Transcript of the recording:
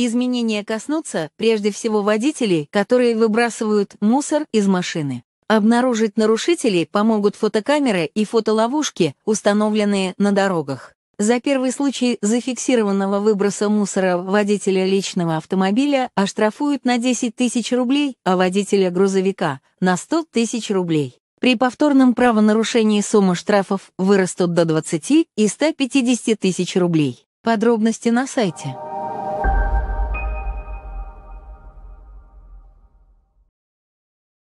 Изменения коснутся прежде всего водителей, которые выбрасывают мусор из машины. Обнаружить нарушителей помогут фотокамеры и фотоловушки, установленные на дорогах. За первый случай зафиксированного выброса мусора водителя личного автомобиля оштрафуют на 10 тысяч рублей, а водителя грузовика – на 100 тысяч рублей. При повторном правонарушении сумма штрафов вырастут до 20 и 150 тысяч рублей. Подробности на сайте.